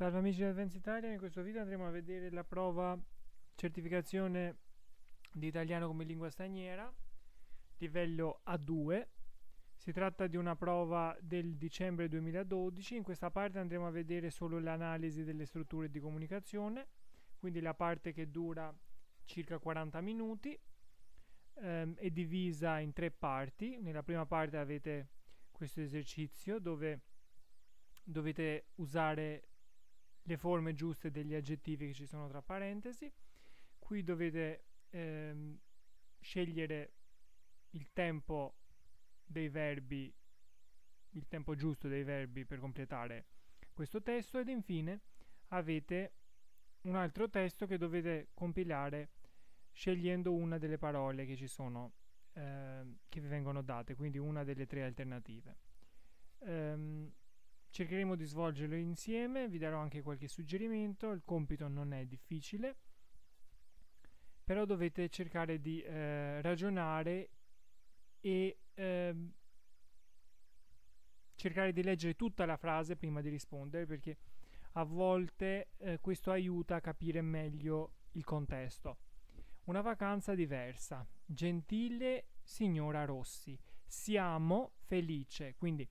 Salve amici di Advance Italia, in questo video andremo a vedere la prova certificazione di italiano come lingua straniera, livello A2. Si tratta di una prova del dicembre 2012, in questa parte andremo a vedere solo l'analisi delle strutture di comunicazione, quindi la parte che dura circa 40 minuti, ehm, è divisa in tre parti. Nella prima parte avete questo esercizio dove dovete usare le forme giuste degli aggettivi che ci sono tra parentesi. Qui dovete ehm, scegliere il tempo dei verbi, il tempo giusto dei verbi per completare questo testo ed infine avete un altro testo che dovete compilare scegliendo una delle parole che ci sono eh, che vi vengono date, quindi una delle tre alternative. Um, Cercheremo di svolgerlo insieme, vi darò anche qualche suggerimento, il compito non è difficile, però dovete cercare di eh, ragionare e ehm, cercare di leggere tutta la frase prima di rispondere perché a volte eh, questo aiuta a capire meglio il contesto. Una vacanza diversa. Gentile signora Rossi, siamo felice. Quindi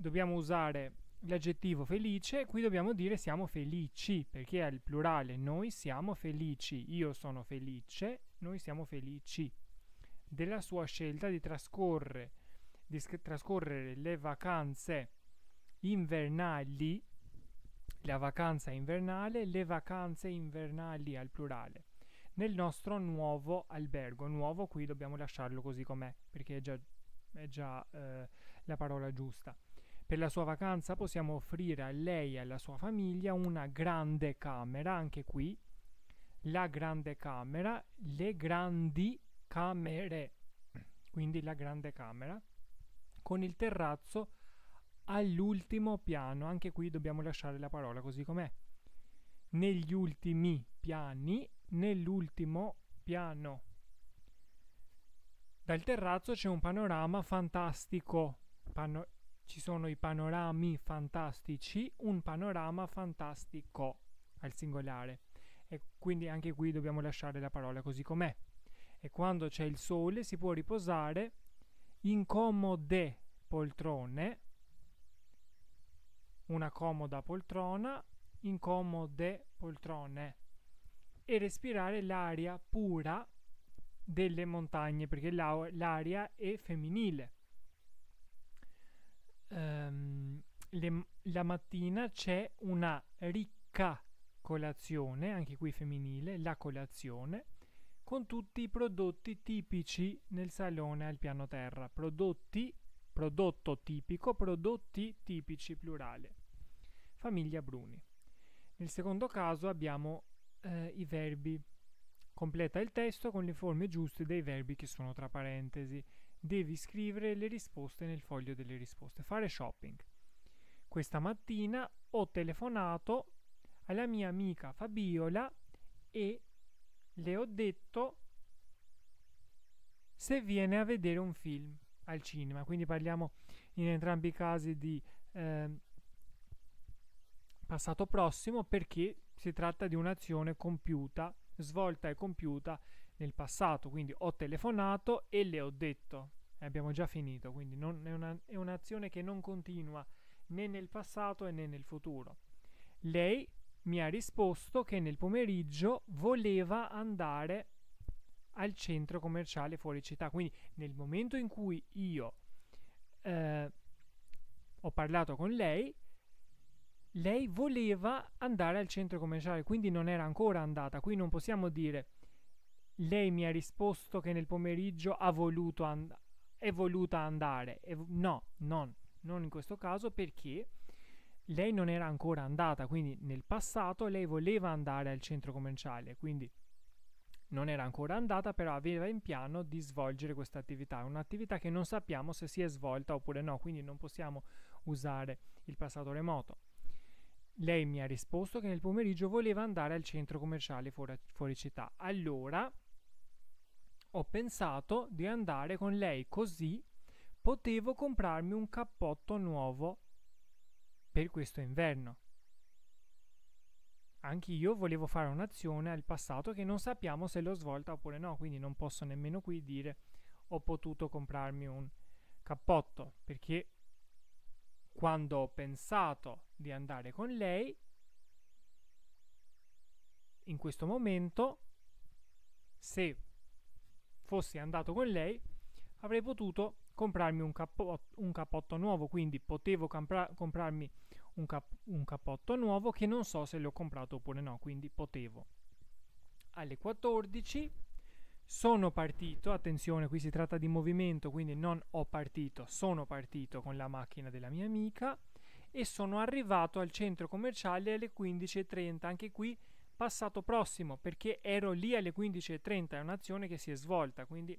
dobbiamo usare l'aggettivo felice, qui dobbiamo dire siamo felici, perché è il plurale, noi siamo felici, io sono felice, noi siamo felici della sua scelta di trascorrere, di trascorrere le vacanze invernali, la vacanza invernale, le vacanze invernali al plurale, nel nostro nuovo albergo. Nuovo qui dobbiamo lasciarlo così com'è, perché è già, è già eh, la parola giusta. Per la sua vacanza possiamo offrire a lei e alla sua famiglia una grande camera, anche qui, la grande camera, le grandi camere, quindi la grande camera, con il terrazzo all'ultimo piano, anche qui dobbiamo lasciare la parola così com'è, negli ultimi piani, nell'ultimo piano. Dal terrazzo c'è un panorama fantastico, Pano ci sono i panorami fantastici, un panorama fantastico al singolare. E quindi anche qui dobbiamo lasciare la parola così com'è. E quando c'è il sole si può riposare in comode poltrone, una comoda poltrona, in comode poltrone e respirare l'aria pura delle montagne perché l'aria è femminile ehm, le, la mattina c'è una ricca colazione, anche qui femminile, la colazione, con tutti i prodotti tipici nel salone al piano terra. Prodotti, prodotto tipico, prodotti tipici plurale. Famiglia Bruni. Nel secondo caso abbiamo eh, i verbi. Completa il testo con le forme giuste dei verbi che sono tra parentesi devi scrivere le risposte nel foglio delle risposte, fare shopping. Questa mattina ho telefonato alla mia amica Fabiola e le ho detto se viene a vedere un film al cinema, quindi parliamo in entrambi i casi di eh, passato prossimo perché si tratta di un'azione compiuta, svolta e compiuta nel passato, quindi ho telefonato e le ho detto e abbiamo già finito, quindi non, è, una, è un'azione che non continua né nel passato né nel futuro. Lei mi ha risposto che nel pomeriggio voleva andare al centro commerciale fuori città, quindi nel momento in cui io eh, ho parlato con lei, lei voleva andare al centro commerciale, quindi non era ancora andata, qui non possiamo dire lei mi ha risposto che nel pomeriggio ha voluto andare è voluta andare. È, no, non, non in questo caso perché lei non era ancora andata, quindi nel passato lei voleva andare al centro commerciale, quindi non era ancora andata, però aveva in piano di svolgere questa attività, un'attività che non sappiamo se si è svolta oppure no, quindi non possiamo usare il passato remoto. Lei mi ha risposto che nel pomeriggio voleva andare al centro commerciale fuori, fuori città. Allora ho pensato di andare con lei così potevo comprarmi un cappotto nuovo per questo inverno. Anch'io volevo fare un'azione al passato che non sappiamo se l'ho svolta oppure no, quindi non posso nemmeno qui dire ho potuto comprarmi un cappotto perché quando ho pensato di andare con lei in questo momento se fossi andato con lei, avrei potuto comprarmi un, capo- un cappotto nuovo, quindi potevo compra- comprarmi un, cap- un cappotto nuovo che non so se l'ho comprato oppure no, quindi potevo. Alle 14 sono partito, attenzione qui si tratta di movimento, quindi non ho partito, sono partito con la macchina della mia amica e sono arrivato al centro commerciale alle 15.30, anche qui passato prossimo perché ero lì alle 15.30, è un'azione che si è svolta, quindi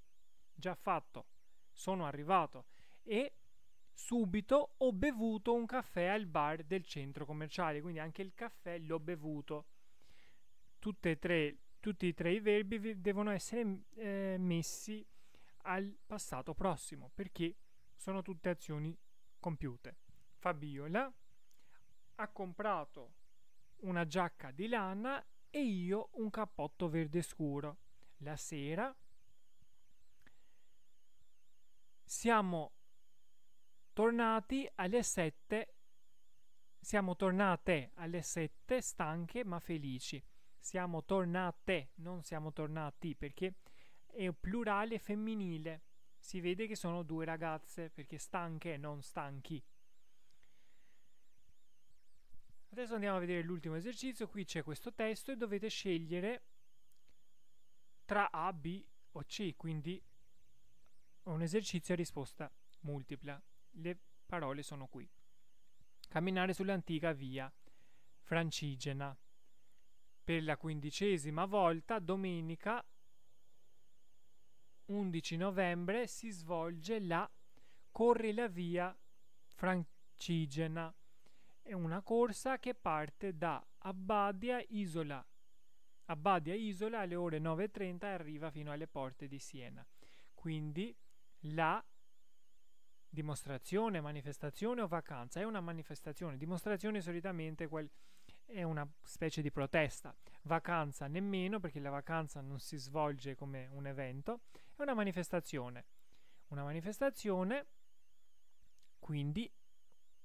già fatto, sono arrivato e subito ho bevuto un caffè al bar del centro commerciale, quindi anche il caffè l'ho bevuto. Tutte e tre, tutti e tre i verbi devono essere eh, messi al passato prossimo perché sono tutte azioni compiute. Fabiola ha comprato una giacca di lana e io un cappotto verde scuro. La sera siamo tornati alle sette. siamo tornate alle sette stanche ma felici. Siamo tornate, non siamo tornati perché è plurale femminile. Si vede che sono due ragazze perché stanche e non stanchi. Adesso andiamo a vedere l'ultimo esercizio, qui c'è questo testo e dovete scegliere tra A, B o C, quindi un esercizio a risposta multipla. Le parole sono qui. Camminare sull'antica via francigena. Per la quindicesima volta, domenica 11 novembre, si svolge la Corre la via francigena è una corsa che parte da Abbadia Isola. Abbadia Isola alle ore 9.30 arriva fino alle porte di Siena. Quindi la dimostrazione, manifestazione o vacanza è una manifestazione. Dimostrazione solitamente quel, è una specie di protesta. Vacanza nemmeno perché la vacanza non si svolge come un evento, è una manifestazione. Una manifestazione quindi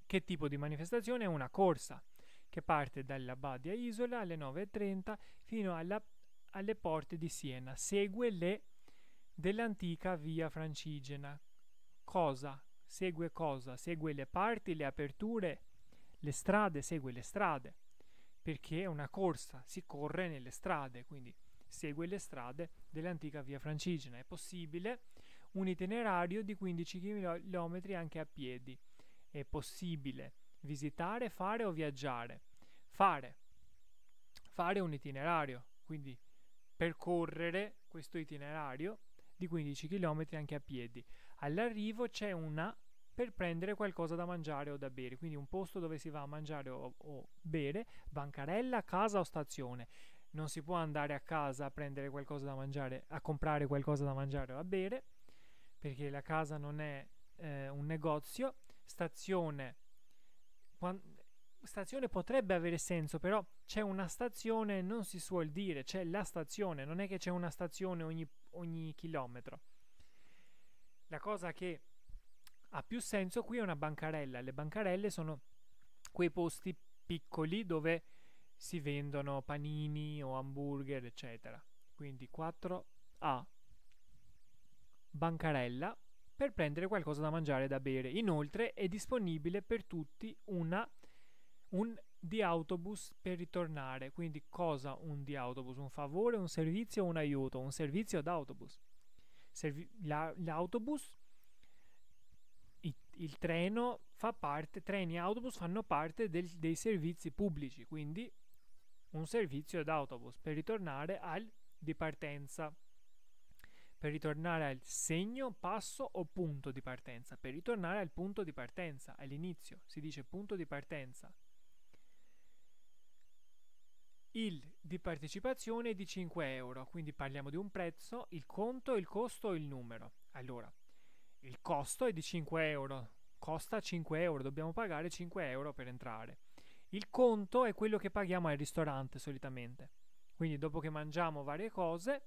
che tipo di manifestazione? una corsa che parte dalla Badia Isola alle 9.30 fino alla, alle porte di Siena. Segue le dell'antica via francigena. Cosa? Segue cosa? Segue le parti, le aperture, le strade, segue le strade. Perché è una corsa, si corre nelle strade, quindi segue le strade dell'antica via francigena. È possibile un itinerario di 15 km anche a piedi è possibile visitare, fare o viaggiare. Fare. Fare un itinerario, quindi percorrere questo itinerario di 15 km anche a piedi. All'arrivo c'è una per prendere qualcosa da mangiare o da bere, quindi un posto dove si va a mangiare o, o bere, bancarella, casa o stazione non si può andare a casa a prendere qualcosa da mangiare, a comprare qualcosa da mangiare o a bere, perché la casa non è eh, un negozio stazione stazione potrebbe avere senso, però c'è una stazione, non si suol dire, c'è la stazione, non è che c'è una stazione ogni, ogni chilometro. La cosa che ha più senso qui è una bancarella. Le bancarelle sono quei posti piccoli dove si vendono panini o hamburger, eccetera. Quindi 4A. Bancarella per prendere qualcosa da mangiare e da bere. Inoltre è disponibile per tutti una, un di autobus per ritornare. Quindi cosa un di autobus? Un favore, un servizio, un aiuto, un servizio d'autobus. Servi- la, l'autobus, il, il, treno fa parte, treni e autobus fanno parte del, dei servizi pubblici, quindi un servizio ad autobus per ritornare al di partenza per ritornare al segno, passo o punto di partenza? Per ritornare al punto di partenza, all'inizio, si dice punto di partenza. Il di partecipazione è di 5 euro, quindi parliamo di un prezzo, il conto, il costo e il numero. Allora, il costo è di 5 euro, costa 5 euro, dobbiamo pagare 5 euro per entrare. Il conto è quello che paghiamo al ristorante solitamente. Quindi dopo che mangiamo varie cose,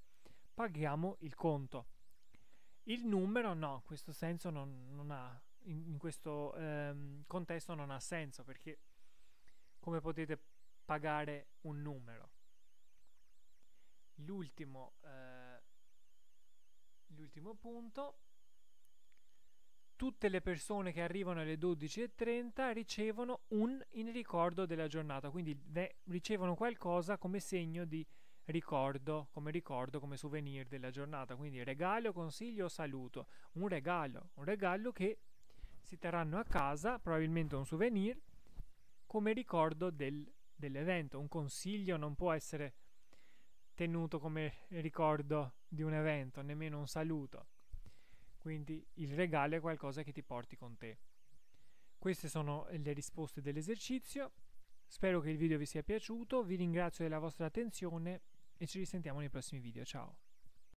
paghiamo il conto. Il numero no, in questo senso non, non ha, in, in questo ehm, contesto non ha senso perché come potete pagare un numero? L'ultimo, eh, l'ultimo punto, tutte le persone che arrivano alle 12.30 ricevono un in ricordo della giornata, quindi ricevono qualcosa come segno di ricordo, come ricordo, come souvenir della giornata. Quindi regalo, consiglio, o saluto. Un regalo, un regalo che si terranno a casa, probabilmente un souvenir, come ricordo del, dell'evento. Un consiglio non può essere tenuto come ricordo di un evento, nemmeno un saluto. Quindi il regalo è qualcosa che ti porti con te. Queste sono le risposte dell'esercizio. Spero che il video vi sia piaciuto, vi ringrazio della vostra attenzione e ci risentiamo nei prossimi video, ciao!